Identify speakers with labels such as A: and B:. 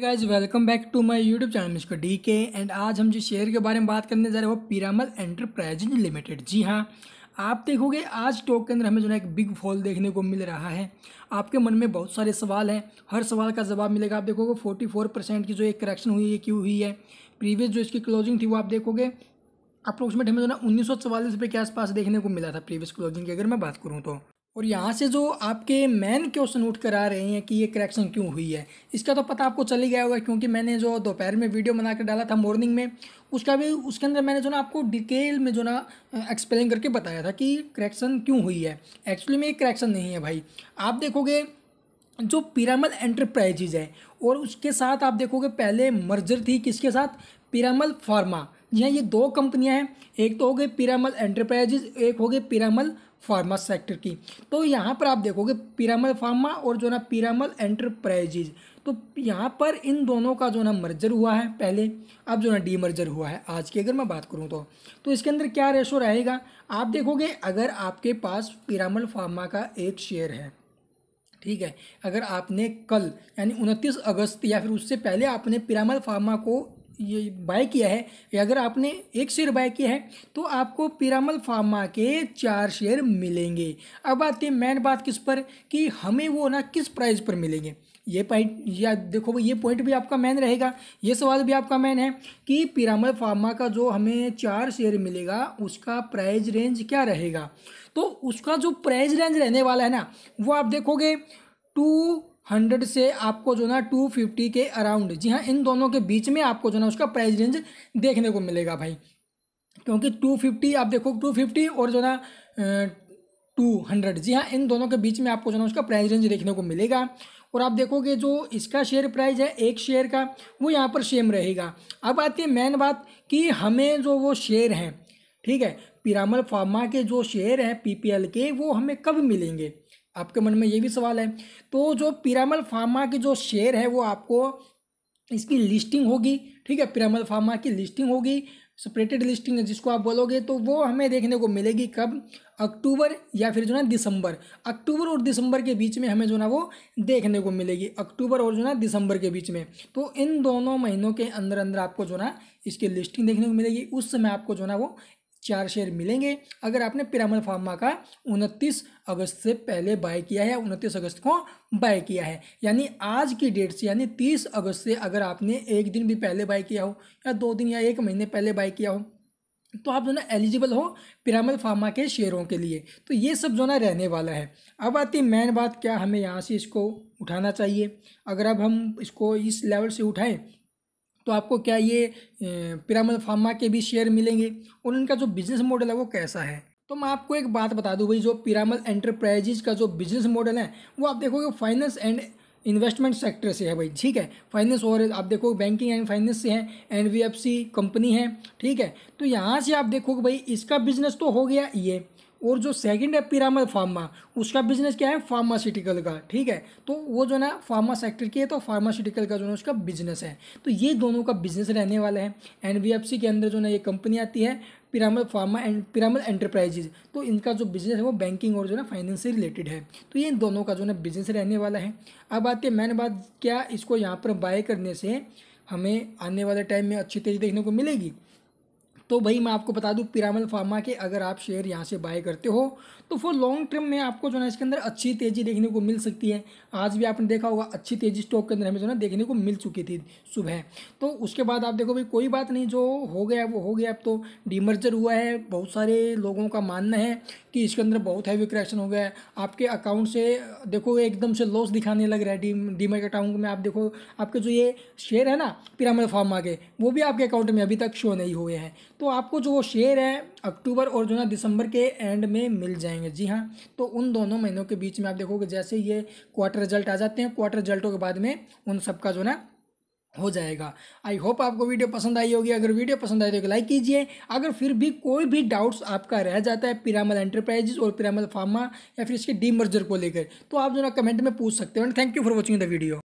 A: guys welcome back to my YouTube channel mister D K and आज हम जिस share के बारे में बात करने जा रहे हैं वो पीरामल एंटरप्राइजेज लिमिटेड जी हाँ आप देखोगे आज टॉक के अंदर हमें जो है एक बिग फॉल देखने को मिल रहा है आपके मन में बहुत सारे सवाल हैं हर सवाल का जवाब मिलेगा आप देखोगे फोर्टी फोर परसेंट की जो एक करेक्शन हुई है क्यों हुई है प्रीवियस जो इसकी क्लोजिंग थी वो आप देखोगे अप्रोक्सीमेट हमें जो ना उन्नीस सौ रुपये के आसपास देखने को मिला था प्रीवियस क्लोजिंग की अगर मैं बात करूँ तो और यहाँ से जो आपके मेन क्वेश्चन उठ कर आ रहे हैं कि ये करेक्शन क्यों हुई है इसका तो पता आपको चल ही गया होगा क्योंकि मैंने जो दोपहर में वीडियो बना कर डाला था मॉर्निंग में उसका भी उसके अंदर मैंने जो ना आपको डिटेल में जो ना एक्सप्लेन करके बताया था कि करेक्शन क्यों हुई है एक्चुअली में ये करेक्शन नहीं है भाई आप देखोगे जो पिरामल एंटरप्राइजेज है और उसके साथ आप देखोगे पहले मर्जर थी किसके साथ पिरामल फार्मा जी हाँ ये दो कंपनियां हैं एक तो हो गई पिरामल एंटरप्राइजेज एक हो गई पिरामल फार्मा सेक्टर की तो यहाँ पर आप देखोगे पिरामल फार्मा और जो ना पिरामल एंटरप्राइजेज तो यहाँ पर इन दोनों का जो ना मर्जर हुआ है पहले अब जो ना डी मर्जर हुआ है आज की अगर मैं बात करूँ तो तो इसके अंदर क्या रेशो रहेगा आप देखोगे अगर आपके पास पिरामल फार्मा का एक शेयर है ठीक है अगर आपने कल यानी उनतीस अगस्त या फिर उससे पहले आपने पिरामल फार्मा को ये बाय किया है या अगर आपने एक शेयर बाय किया है तो आपको पिरामल फार्मा के चार शेयर मिलेंगे अब आते हैं मेन बात किस पर कि हमें वो ना किस प्राइस पर मिलेंगे ये पॉइंट या देखो भाई ये पॉइंट भी आपका मैन रहेगा ये सवाल भी आपका मैन है कि पिरामल फार्मा का जो हमें चार शेयर मिलेगा उसका प्राइज रेंज क्या रहेगा तो उसका जो प्राइज़ रेंज रहने वाला है ना वो आप देखोगे टू हंड्रेड से आपको जो ना टू फिफ्टी के अराउंड जी हाँ इन दोनों के बीच में आपको जो ना उसका प्राइस रेंज देखने को मिलेगा भाई क्योंकि टू फिफ्टी आप देखो टू फिफ्टी और जो ना टू हंड्रेड जी हाँ इन दोनों के बीच में आपको जो ना उसका प्राइस रेंज देखने को मिलेगा और आप देखोगे जो इसका शेयर प्राइस है एक शेयर का वो यहाँ पर सेम रहेगा अब आती है मेन बात कि हमें जो वो शेयर हैं ठीक है पिरामल फार्मा के जो शेयर हैं एल के वो हमें कब मिलेंगे आपके मन में ये भी सवाल है तो जो पिरामल फार्मा के जो शेयर है वो आपको इसकी लिस्टिंग होगी ठीक है पिरामल फार्मा की लिस्टिंग होगी सेपरेटेड लिस्टिंग जिसको आप बोलोगे तो वो हमें देखने को मिलेगी कब अक्टूबर या फिर जो ना दिसंबर अक्टूबर और दिसंबर के बीच में हमें जो ना वो देखने को मिलेगी अक्टूबर और जो ना दिसंबर के बीच में तो इन दोनों महीनों के अंदर अंदर आपको जो ना इसकी लिस्टिंग देखने को मिलेगी उस समय आपको जो ना वो चार शेयर मिलेंगे अगर आपने पिरामल फार्मा का उनतीस अगस्त से पहले बाय किया है उनतीस अगस्त को बाय किया है यानी आज की डेट से यानी तीस अगस्त से अगर आपने एक दिन भी पहले बाय किया हो या दो दिन या एक महीने पहले बाय किया हो तो आप जो ना एलिजिबल हो पिरामल फार्मा के शेयरों के लिए तो ये सब जो ना रहने वाला है अब आती मेन बात क्या हमें यहाँ से इसको उठाना चाहिए अगर अब हम इसको इस लेवल से उठाएं तो आपको क्या ये पिरामल फार्मा के भी शेयर मिलेंगे और उनका जो बिजनेस मॉडल है वो कैसा है तो मैं आपको एक बात बता दूं भाई जो पिरामल एंटरप्राइजेज का जो बिजनेस मॉडल है वो आप देखोगे फाइनेंस एंड इन्वेस्टमेंट सेक्टर से है भाई ठीक है फाइनेंस और आप देखो बैंकिंग एंड फाइनेंस से है एन कंपनी है ठीक है तो यहाँ से आप देखोगे भाई इसका बिजनेस तो हो गया ये और जो सेकंड है पिरामल फार्मा उसका बिजनेस क्या है फार्मास्यूटिकल का ठीक है तो वो जो ना फार्मा सेक्टर की है तो फार्मास्यूटिकल का जो है उसका बिजनेस है तो ये दोनों का बिजनेस रहने वाला है एन के अंदर जो ना ये कंपनी आती है Piramal pharma and Piramal enterprises तो इनका जो बिजनेस है वो बैंकिंग और जो ना फाइनेंस से रिलेटेड है तो ये इन दोनों का जो ना बिजनेस रहने वाला है अब आते हैं मैंने बात क्या इसको यहाँ पर बाय करने से हमें आने वाले टाइम में अच्छी तेज़ी देखने को मिलेगी तो भाई मैं आपको बता दूं पिरामल फार्मा के अगर आप शेयर यहाँ से बाय करते हो तो फॉर लॉन्ग टर्म में आपको जो है इसके अंदर अच्छी तेज़ी देखने को मिल सकती है आज भी आपने देखा होगा अच्छी तेज़ी स्टॉक के अंदर हमें जो है देखने को मिल चुकी थी सुबह तो उसके बाद आप देखो भाई कोई बात नहीं जो हो गया वो हो गया अब तो डीमर्जर हुआ है बहुत सारे लोगों का मानना है कि इसके अंदर बहुत हैवी करेक्शन हो गया है आपके अकाउंट से देखो एकदम से लॉस दिखाने लग रहा है डी डीमेट अकाउंट में आप देखो आपके जो ये शेयर है ना पिरामिड फार्मा के वो भी आपके अकाउंट में अभी तक शो नहीं हुए हैं तो आपको जो वो शेयर है अक्टूबर और जो है दिसंबर के एंड में मिल जाएंगे जी हाँ तो उन दोनों महीनों के बीच में आप देखोगे जैसे ये क्वार्टर रिजल्ट आ जाते हैं क्वार्टर रिजल्टों के बाद में उन सबका जो ना हो जाएगा आई होप आपको वीडियो पसंद आई होगी अगर वीडियो पसंद आई तो लाइक कीजिए अगर फिर भी कोई भी डाउट्स आपका रह जाता है पिरामल एंटरप्राइजेज और पिरामल फार्मा या फिर इसके डी मर्जर को लेकर तो आप जो ना कमेंट में पूछ सकते हो and thank you for watching the video